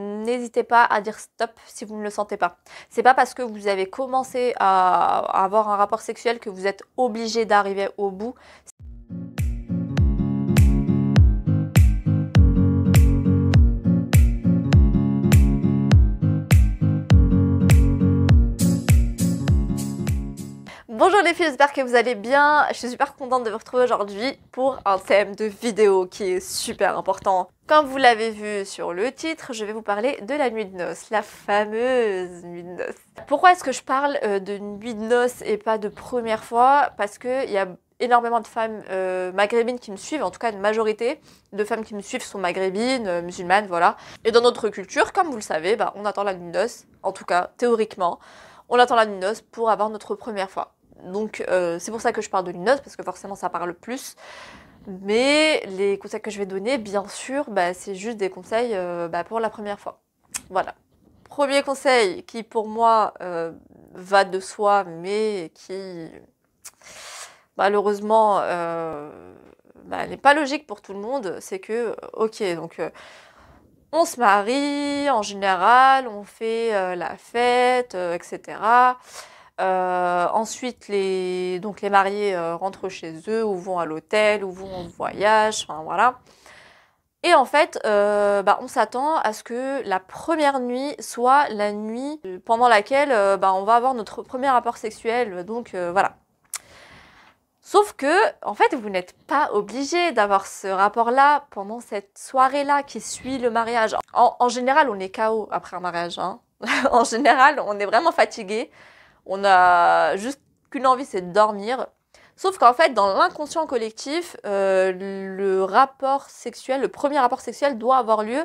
N'hésitez pas à dire stop si vous ne le sentez pas. C'est pas parce que vous avez commencé à avoir un rapport sexuel que vous êtes obligé d'arriver au bout. Bonjour les filles, j'espère que vous allez bien. Je suis super contente de vous retrouver aujourd'hui pour un thème de vidéo qui est super important. Comme vous l'avez vu sur le titre, je vais vous parler de la nuit de noces, la fameuse nuit de noces. Pourquoi est-ce que je parle euh, de nuit de noces et pas de première fois Parce qu'il y a énormément de femmes euh, maghrébines qui me suivent, en tout cas une majorité de femmes qui me suivent sont maghrébines, euh, musulmanes, voilà. Et dans notre culture, comme vous le savez, bah, on attend la nuit de noces, en tout cas théoriquement, on attend la nuit de noces pour avoir notre première fois. Donc euh, c'est pour ça que je parle de note parce que forcément ça parle plus. Mais les conseils que je vais donner, bien sûr, bah, c'est juste des conseils euh, bah, pour la première fois. Voilà. Premier conseil qui pour moi euh, va de soi, mais qui malheureusement bah, n'est pas logique pour tout le monde, c'est que, ok, donc on se marie en général, on fait la fête, etc. Euh, ensuite, les, donc les mariés euh, rentrent chez eux ou vont à l'hôtel ou vont en voyage. Enfin, voilà. Et en fait, euh, bah, on s'attend à ce que la première nuit soit la nuit pendant laquelle bah, on va avoir notre premier rapport sexuel. Donc voilà. Sauf que, en fait, vous n'êtes pas obligé d'avoir ce rapport-là pendant cette soirée-là qui suit le mariage. En, général, on est KO après un mariage. Hein. en général, on est vraiment fatigué. On a juste qu'une envie, c'est de dormir. Sauf qu'en fait, dans l'inconscient collectif, euh, le rapport sexuel, le premier rapport sexuel doit avoir lieu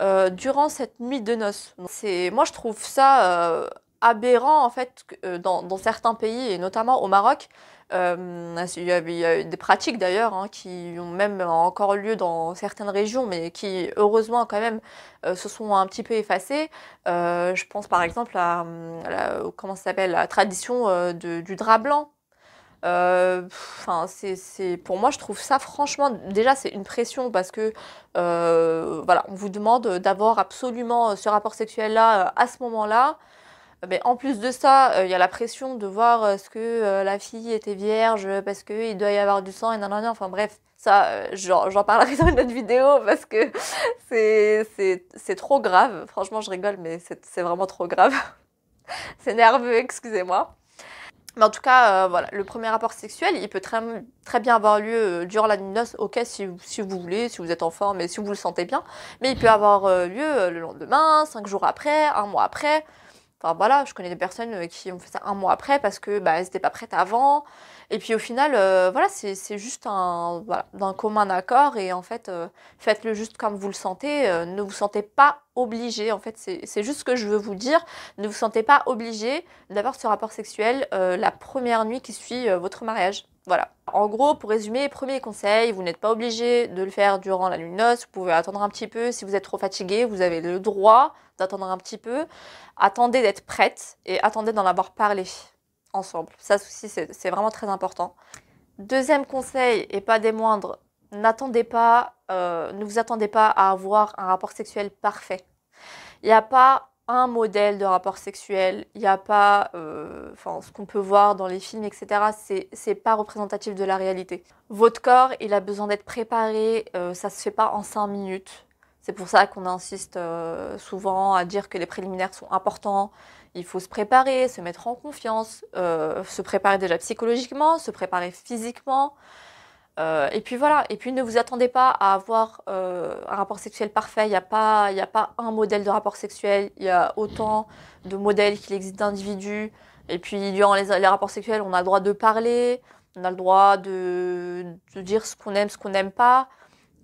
euh, durant cette nuit de noces. moi, je trouve ça euh, aberrant, en fait, dans certains pays, et notamment au Maroc, euh, il, y a, il, des pratiques d'ailleurs hein, qui ont même encore lieu dans certaines régions, mais qui heureusement quand même euh, se sont un petit peu effacées. Euh, je pense par exemple à, la, s'appelle la tradition du drap blanc. Enfin, c'est pour moi, je trouve ça franchement déjà c'est une pression parce que voilà, on vous demande d'avoir absolument ce rapport sexuel là à ce moment-là. Mais euh, ben, en plus de ça, euh, il y a la pression de voir euh, ce que la fille était vierge parce qu'il doit y avoir du sang et nan, Enfin bref, ça, j'en parlerai dans une autre vidéo parce que c'est trop grave. Franchement, je rigole, mais c'est vraiment trop grave. c'est nerveux, excusez-moi. Mais en tout cas, voilà, le premier rapport sexuel, il peut très, très bien avoir lieu durant la nuit de noces, ok, si, si, vous voulez, si vous êtes en forme et si vous le sentez bien. Mais il peut avoir lieu le lendemain, cinq jours après, un mois après. Enfin voilà, je connais des personnes euh, qui ont fait ça un mois après parce que bah, elles n'étaient pas prêtes avant. Et puis au final, euh, voilà, c'est juste un, d'un commun accord et en fait, euh, faites-le juste comme vous le sentez. ne vous sentez pas obligé. En fait, c'est juste ce que je veux vous dire. Ne vous sentez pas obligé d'avoir ce rapport sexuel la première nuit qui suit votre mariage. Voilà. En gros, pour résumer, premier conseil, vous n'êtes pas obligé de le faire durant la lune noce. Vous pouvez attendre un petit peu. Si vous êtes trop fatigué, vous avez le droit d'attendre un petit peu. Attendez d'être prête et attendez d'en avoir parlé ensemble. Ça aussi, c'est vraiment très important. Deuxième conseil, et pas des moindres, n'attendez pas, euh, ne vous attendez pas à avoir un rapport sexuel parfait. Il n'y a pas un modèle de rapport sexuel, il n'y a pas, euh, enfin ce qu'on peut voir dans les films, etc., c'est pas représentatif de la réalité. Votre corps, il a besoin d'être préparé, ça euh, ça se fait pas en cinq minutes. C'est pour ça qu'on insiste euh, souvent à dire que les préliminaires sont importants. Il faut se préparer, se mettre en confiance, se préparer déjà psychologiquement, se préparer physiquement. Euh, et puis voilà, et puis ne vous attendez pas à avoir euh, un rapport sexuel parfait, il n'y a, pas, un modèle de rapport sexuel, il y a autant de modèles qu'il existe d'individus. Et puis durant les, rapports sexuels, on a le droit de parler, on a le droit de, dire ce qu'on aime, ce qu'on n'aime pas,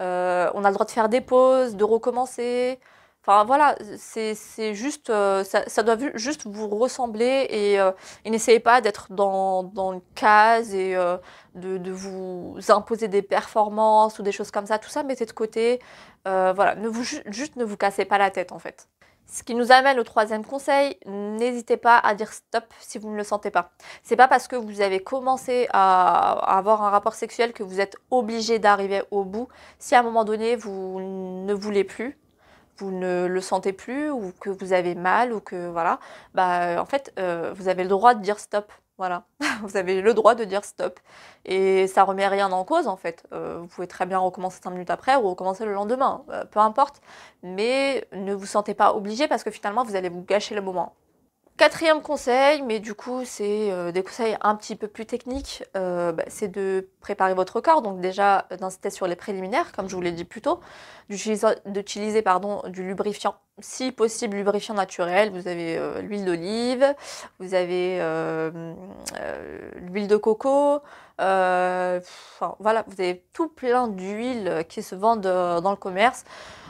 euh, on a le droit de faire des pauses, de recommencer. Enfin voilà, c'est juste, euh, ça, doit juste vous ressembler euh, et, n'essayez pas d'être dans, dans, une case et euh, de, de, vous imposer des performances ou des choses comme ça. Tout ça, mettez de côté. voilà, ne vous, juste ne vous cassez pas la tête en fait. Ce qui nous amène au troisième conseil, n'hésitez pas à dire stop si vous ne le sentez pas. C'est pas parce que vous avez commencé à avoir un rapport sexuel que vous êtes obligé d'arriver au bout. Si à un moment donné vous ne voulez plus, vous ne le sentez plus ou que vous avez mal ou que voilà, bah, en fait, euh, vous avez le droit de dire stop. Voilà, vous avez le droit de dire stop. Et ça remet rien en cause en fait. Euh, vous pouvez très bien recommencer cinq minutes après ou recommencer le lendemain, euh, peu importe. Mais ne vous sentez pas obligé parce que finalement vous allez vous gâcher le moment. Quatrième conseil, mais du coup c'est euh, des conseils un petit peu plus techniques, euh, bah, c'est de préparer votre corps, donc déjà euh, d'insister sur les préliminaires, comme je vous l'ai dit plus tôt, d'utiliser du lubrifiant, si possible lubrifiant naturel, vous avez l'huile d'olive, vous avez l'huile de coco, voilà, vous avez tout plein d'huiles qui se vendent dans le commerce.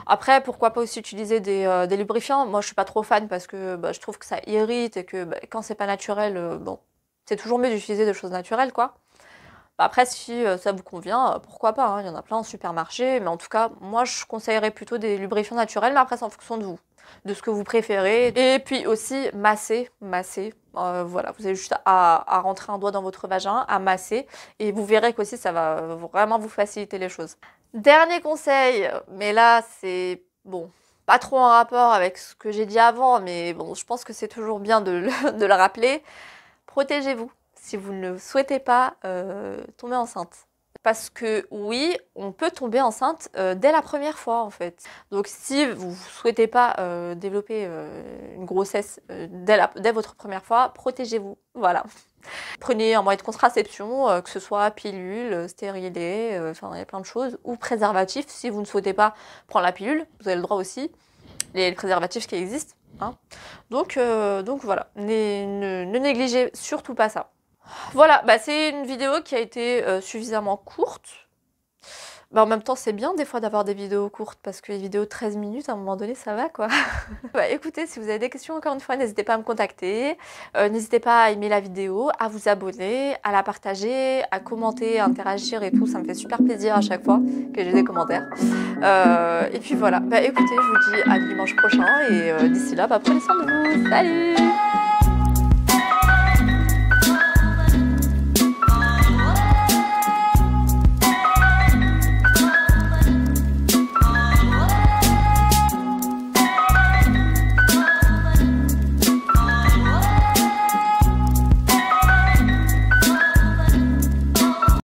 Après, pourquoi pas aussi utiliser euh, des, lubrifiants Moi, je suis pas trop fan parce que bah, je trouve que ça irrite et que bah, quand c'est pas naturel, euh, bon, c'est toujours mieux d'utiliser des choses naturelles, quoi. Bah, après, si euh, ça vous convient, pourquoi pas hein? Il y en a plein en supermarché, mais en tout cas, moi, je conseillerais plutôt des lubrifiants naturels, mais après, c'est en fonction de vous, de ce que vous préférez. Et puis aussi, masser, masser. voilà, vous avez juste à, à, rentrer un doigt dans votre vagin, à masser, et vous verrez qu'aussi ça va vraiment vous faciliter les choses. Dernier conseil, mais là c'est bon, pas trop en rapport avec ce que j'ai dit avant, mais bon, je pense que c'est toujours bien de le, rappeler. Protégez-vous si vous ne souhaitez pas euh, tomber enceinte parce que oui, on peut tomber enceinte euh, dès la première fois en fait. Donc si vous ne souhaitez pas euh, développer euh, une grossesse dès, votre première fois, protégez-vous. Voilà. Prenez un moyen de contraception, que ce soit pilule, stérilet, enfin il y a plein de choses, ou préservatif. Si vous ne souhaitez pas prendre la pilule, vous avez le droit aussi. Les préservatifs qui existent. Hein. Donc, donc voilà, ne négligez surtout pas ça. Voilà, bah, c'est une vidéo qui a été euh, suffisamment courte. Bah, en même temps, c'est bien des fois d'avoir des vidéos courtes parce que les vidéos 13 minutes, à un moment donné, ça va quoi. bah, écoutez, si vous avez des questions, encore une fois, n'hésitez pas à me contacter. Euh, n'hésitez pas à aimer la vidéo, à vous abonner, à la partager, à commenter, à interagir et tout. Ça me fait super plaisir à chaque fois que j'ai des commentaires. Euh, et puis voilà, bah, écoutez, je vous dis à dimanche prochain et d'ici là, bah, prenez soin de vous. Salut